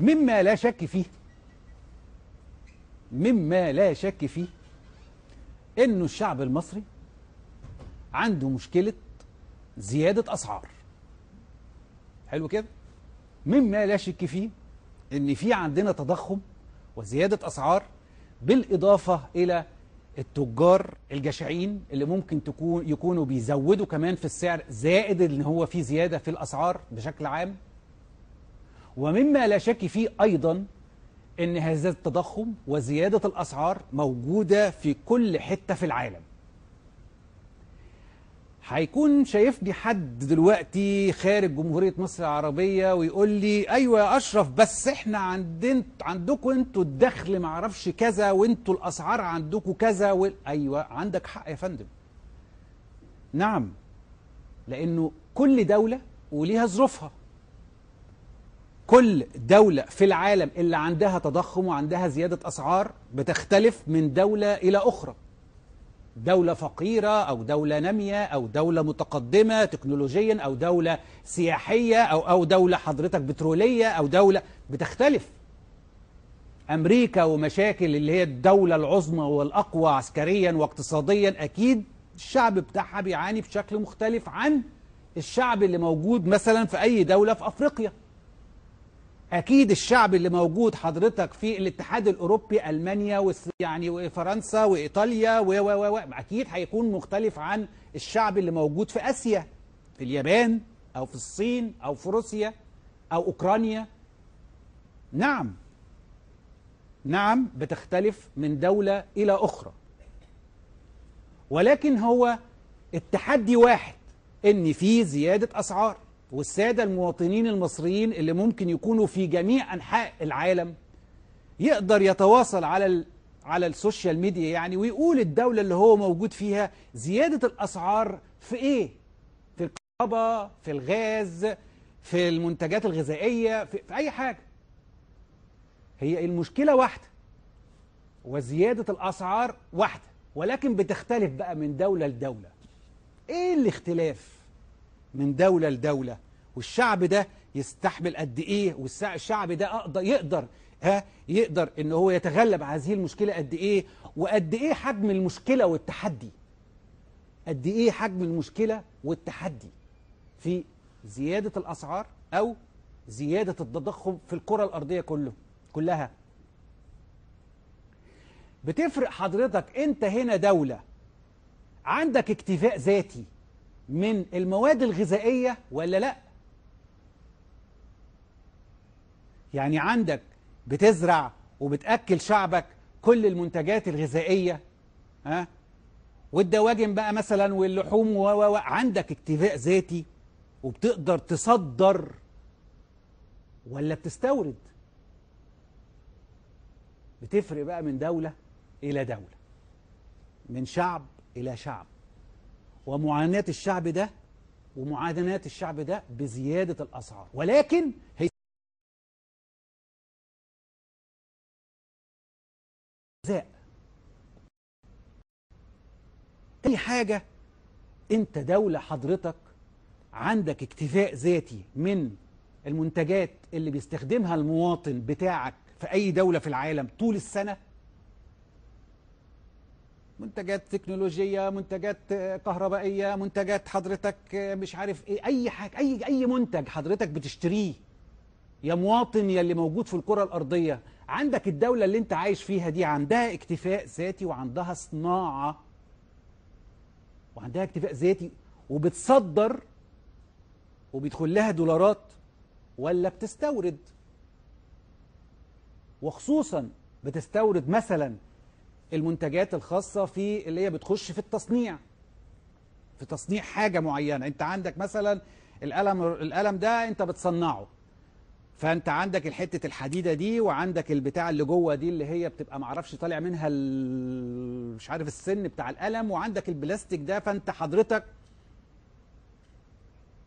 مما لا شك فيه مما لا شك فيه انه الشعب المصري عنده مشكلة زيادة أسعار حلو كده مما لا شك فيه ان في عندنا تضخم وزيادة أسعار بالإضافة إلى التجار الجشعين اللي ممكن تكون يكونوا بيزودوا كمان في السعر زائد ان هو في زيادة في الأسعار بشكل عام ومما لا شك فيه أيضا أن هذا التضخم وزيادة الأسعار موجودة في كل حتة في العالم هيكون شايفني حد دلوقتي خارج جمهورية مصر العربية ويقول لي أيوة يا أشرف بس إحنا عندن عندكم أنتوا الدخل معرفش كذا وأنتوا الأسعار عندكم كذا و... أيوة عندك حق يا فندم نعم لأنه كل دولة وليها ظروفها كل دولة في العالم اللي عندها تضخم وعندها زيادة أسعار بتختلف من دولة إلى أخرى دولة فقيرة أو دولة نامية أو دولة متقدمة تكنولوجيا أو دولة سياحية أو, أو دولة حضرتك بترولية أو دولة بتختلف أمريكا ومشاكل اللي هي الدولة العظمى والأقوى عسكريا واقتصاديا أكيد الشعب بتاعها بيعاني بشكل مختلف عن الشعب اللي موجود مثلا في أي دولة في أفريقيا اكيد الشعب اللي موجود حضرتك في الاتحاد الاوروبي المانيا يعني وفرنسا وايطاليا و و و اكيد هيكون مختلف عن الشعب اللي موجود في اسيا في اليابان او في الصين او في روسيا او اوكرانيا نعم نعم بتختلف من دولة إلى أخرى ولكن هو التحدي واحد إن في زيادة أسعار والسادة المواطنين المصريين اللي ممكن يكونوا في جميع أنحاء العالم يقدر يتواصل على على السوشيال ميديا يعني ويقول الدولة اللي هو موجود فيها زيادة الأسعار في إيه؟ في الكهرباء، في الغاز، في المنتجات الغذائية، في, في أي حاجة. هي المشكلة واحدة وزيادة الأسعار واحدة ولكن بتختلف بقى من دولة لدولة. إيه الاختلاف؟ من دولة لدولة والشعب ده يستحمل قد ايه والشعب ده اقدر يقدر ها يقدر ان هو يتغلب على هذه المشكلة قد ايه وقد ايه حجم المشكلة والتحدي قد ايه حجم المشكلة والتحدي في زيادة الاسعار او زيادة التضخم في الكرة الارضية كله كلها بتفرق حضرتك انت هنا دولة عندك اكتفاء ذاتي من المواد الغذائية ولا لا يعني عندك بتزرع وبتأكل شعبك كل المنتجات الغذائية ها والدواجن بقى مثلا واللحوم و عندك اكتفاء ذاتي وبتقدر تصدر ولا بتستورد بتفرق بقى من دولة إلى دولة من شعب إلى شعب ومعاناة الشعب ده ومعاناة الشعب ده بزيادة الأسعار ولكن هي أي تاني حاجة انت دولة حضرتك عندك اكتفاء ذاتي من المنتجات اللي بيستخدمها المواطن بتاعك في أي دولة في العالم طول السنة منتجات تكنولوجية منتجات آه، كهربائية منتجات حضرتك آه، مش عارف ايه اي حاجة اي اي منتج حضرتك بتشتريه يا مواطن يا اللي موجود في الكرة الارضية عندك الدولة اللي انت عايش فيها دي عندها اكتفاء ذاتي وعندها صناعة وعندها اكتفاء ذاتي وبتصدر وبيدخل لها دولارات ولا بتستورد وخصوصا بتستورد مثلا المنتجات الخاصة في اللي هي بتخش في التصنيع في تصنيع حاجة معينة انت عندك مثلا القلم القلم ده انت بتصنعه فانت عندك الحتة الحديدة دي وعندك البتاع اللي جوه دي اللي هي بتبقى معرفش طالع منها مش عارف السن بتاع القلم وعندك البلاستيك ده فانت حضرتك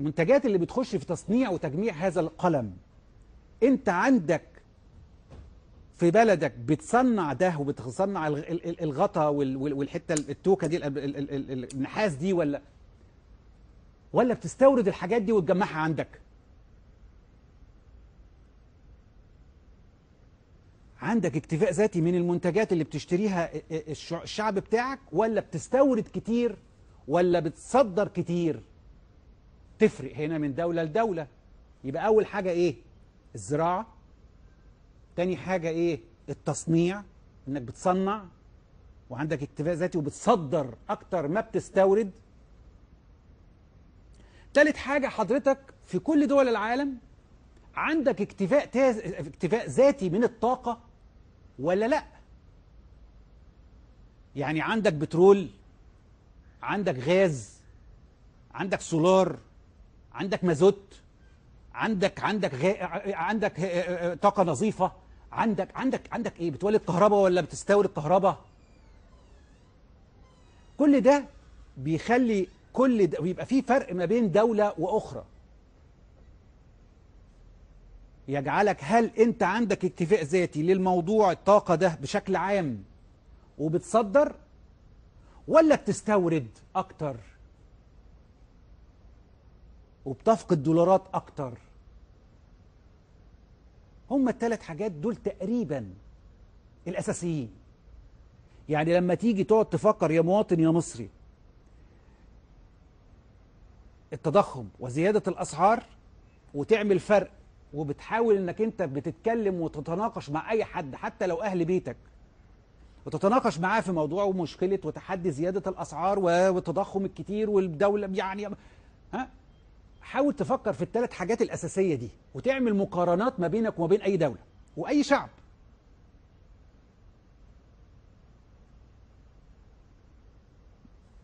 المنتجات اللي بتخش في تصنيع وتجميع هذا القلم انت عندك في بلدك بتصنع ده وبتصنع الغطا والحته التوكه دي النحاس دي ولا ولا بتستورد الحاجات دي وتجمعها عندك عندك اكتفاء ذاتي من المنتجات اللي بتشتريها الشعب بتاعك ولا بتستورد كتير ولا بتصدر كتير تفرق هنا من دولة لدولة يبقى أول حاجة إيه الزراعة تاني حاجة إيه التصنيع إنك بتصنع وعندك اكتفاء ذاتي وبتصدر أكتر ما بتستورد تالت حاجة حضرتك في كل دول العالم عندك اكتفاء تاز... اكتفاء ذاتي من الطاقة ولا لأ يعني عندك بترول عندك غاز عندك سولار عندك مازوت عندك عندك عندك آه، آه، آه، طاقة نظيفة عندك عندك عندك ايه بتولد كهرباء ولا بتستورد كهرباء كل ده بيخلي كل ده ويبقى في فرق ما بين دولة وأخرى يجعلك هل انت عندك اكتفاء ذاتي للموضوع الطاقة ده بشكل عام وبتصدر ولا بتستورد أكتر وبتفقد دولارات أكتر هما الثلاث حاجات دول تقريبا الأساسيين يعني لما تيجي تقعد تفكر يا مواطن يا مصري التضخم وزيادة الأسعار وتعمل فرق وبتحاول انك انت بتتكلم وتتناقش مع اي حد حتى لو اهل بيتك وتتناقش معاه في موضوع ومشكله وتحدي زياده الاسعار والتضخم الكتير والدوله يعني ها حاول تفكر في الثلاث حاجات الأساسية دي وتعمل مقارنات ما بينك وما بين أي دولة وأي شعب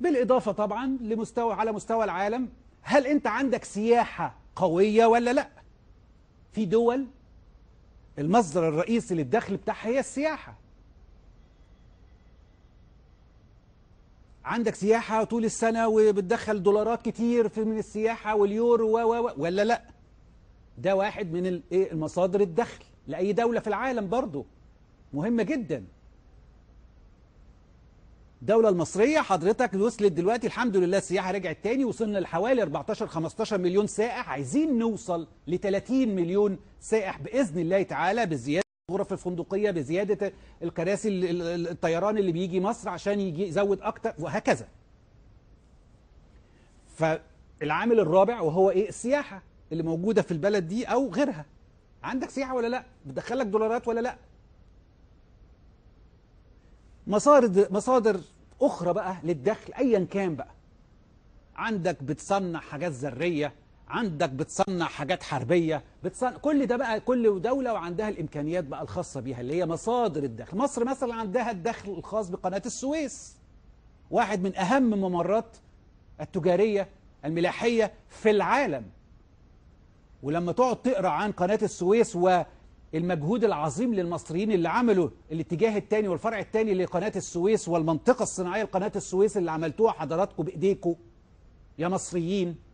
بالإضافة طبعا لمستوى على مستوى العالم هل أنت عندك سياحة قوية ولا لا في دول المصدر الرئيسي للدخل بتاعها هي السياحة عندك سياحة طول السنة وبتدخل دولارات كتير في من السياحة واليورو و و ولا لا ده واحد من إيه، المصادر الدخل لأي دولة في العالم برضه مهمة جدا الدولة المصرية حضرتك وصلت دلوقتي الحمد لله السياحة رجعت تاني وصلنا لحوالي 14 15 مليون سائح عايزين نوصل ل 30 مليون سائح بإذن الله تعالى بالزيادة الغرف الفندقيه بزياده الكراسي الطيران اللي بيجي مصر عشان يجي يزود اكتر وهكذا فالعامل الرابع وهو ايه السياحه اللي موجوده في البلد دي او غيرها عندك سياحه ولا لا بتدخلك دولارات ولا لا مصادر مصادر اخرى بقى للدخل ايا كان بقى عندك بتصنع حاجات ذريه عندك بتصنع حاجات حربية بتصنع كل ده بقى كل دولة وعندها الإمكانيات بقى الخاصة بيها اللي هي مصادر الدخل مصر مثلا عندها الدخل الخاص بقناة السويس واحد من أهم ممرات التجارية الملاحية في العالم ولما تقعد تقرأ عن قناة السويس والمجهود العظيم للمصريين اللي عملوا الاتجاه الثاني والفرع الثاني لقناة السويس والمنطقة الصناعية لقناة السويس اللي عملتوها حضراتكم بإيديكم يا مصريين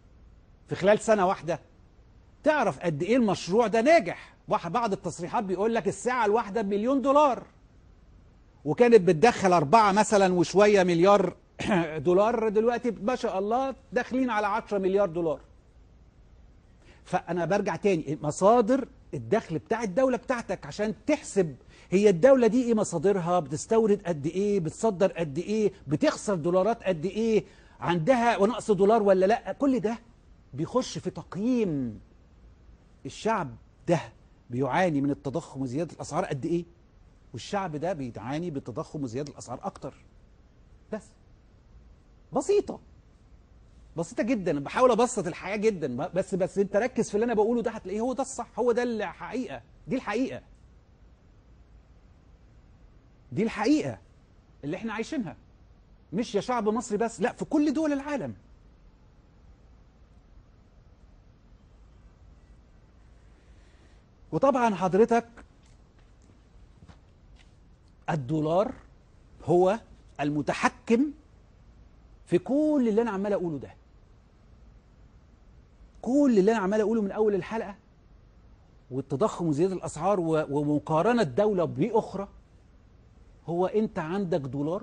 في خلال سنة واحدة تعرف قد إيه المشروع ده ناجح بعض التصريحات بيقول لك الساعة الواحدة بمليون دولار وكانت بتدخل أربعة مثلا وشوية مليار دولار دلوقتي ما شاء الله داخلين على 10 مليار دولار فأنا برجع تاني مصادر الدخل بتاع الدولة بتاعتك عشان تحسب هي الدولة دي ايه مصادرها بتستورد قد ايه بتصدر قد ايه بتخسر دولارات قد ايه عندها ونقص دولار ولا لا كل ده بيخش في تقييم الشعب ده بيعاني من التضخم وزيادة الأسعار قد إيه والشعب ده بيتعاني بالتضخم وزيادة الأسعار أكتر بس بسيطة بسيطة جدا بحاول أبسط الحياة جدا بس بس أنت ركز في اللي أنا بقوله ده هتلاقيه هو ده الصح هو ده الحقيقة دي الحقيقة دي الحقيقة اللي احنا عايشينها مش يا شعب مصري بس لا في كل دول العالم وطبعا حضرتك الدولار هو المتحكم في كل اللي انا عمال اقوله ده كل اللي انا عمال اقوله من اول الحلقه والتضخم وزياده الاسعار ومقارنه دوله باخرى هو انت عندك دولار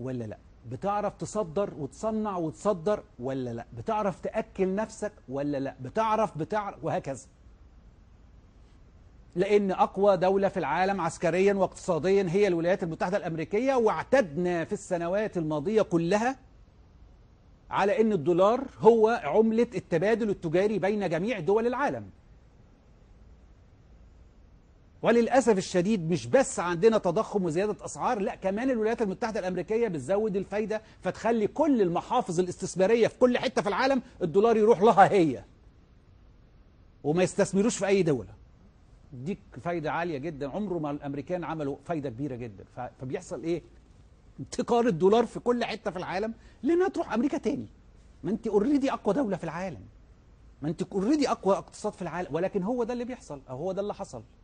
ولا لا بتعرف تصدر وتصنع وتصدر ولا لا بتعرف تاكل نفسك ولا لا بتعرف بتعرف وهكذا لأن أقوى دولة في العالم عسكريا واقتصاديا هي الولايات المتحدة الأمريكية واعتدنا في السنوات الماضية كلها على أن الدولار هو عملة التبادل التجاري بين جميع دول العالم وللأسف الشديد مش بس عندنا تضخم وزيادة أسعار لا كمان الولايات المتحدة الأمريكية بتزود الفايدة فتخلي كل المحافظ الاستثمارية في كل حتة في العالم الدولار يروح لها هي وما يستثمروش في أي دولة ديك فايده عاليه جدا عمره ما الامريكان عملوا فايده كبيره جدا فبيحصل ايه انتقال الدولار في كل حته في العالم لانها تروح امريكا تاني ما انت اوريدي اقوى دوله في العالم ما انت اوريدي اقوى اقتصاد في العالم ولكن هو ده اللي بيحصل او هو ده اللي حصل